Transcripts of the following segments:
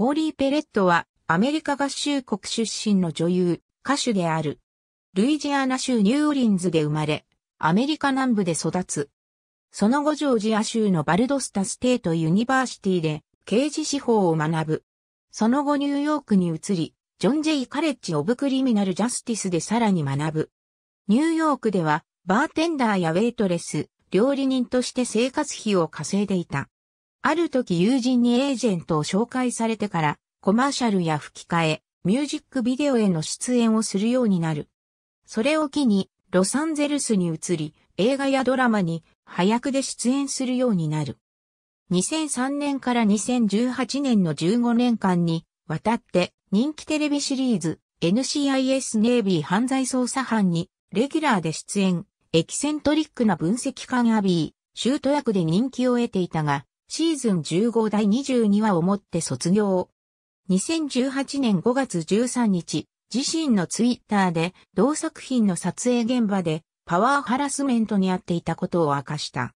ポーリー・ペレットはアメリカ合衆国出身の女優、歌手である。ルイジアナ州ニューオリンズで生まれ、アメリカ南部で育つ。その後ジョージア州のバルドスタステートユニバーシティで刑事司法を学ぶ。その後ニューヨークに移り、ジョン・ジェイ・カレッジ・オブ・クリミナル・ジャスティスでさらに学ぶ。ニューヨークでは、バーテンダーやウェイトレス、料理人として生活費を稼いでいた。ある時友人にエージェントを紹介されてから、コマーシャルや吹き替え、ミュージックビデオへの出演をするようになる。それを機に、ロサンゼルスに移り、映画やドラマに早役で出演するようになる。2003年から2018年の15年間に、わたって人気テレビシリーズ NCIS ネイビー犯罪捜査班にレギュラーで出演、エキセントリックな分析官アビー、シュート役で人気を得ていたが、シーズン15第22話をもって卒業。2018年5月13日、自身のツイッターで、同作品の撮影現場で、パワーハラスメントにあっていたことを明かした。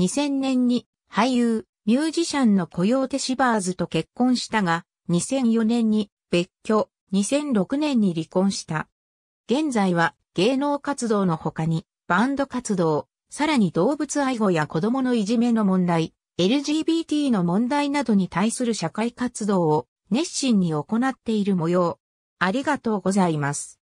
2000年に、俳優、ミュージシャンのコヨーテ・シバーズと結婚したが、2004年に別居、2006年に離婚した。現在は芸能活動の他に、バンド活動、さらに動物愛護や子供のいじめの問題、LGBT の問題などに対する社会活動を熱心に行っている模様。ありがとうございます。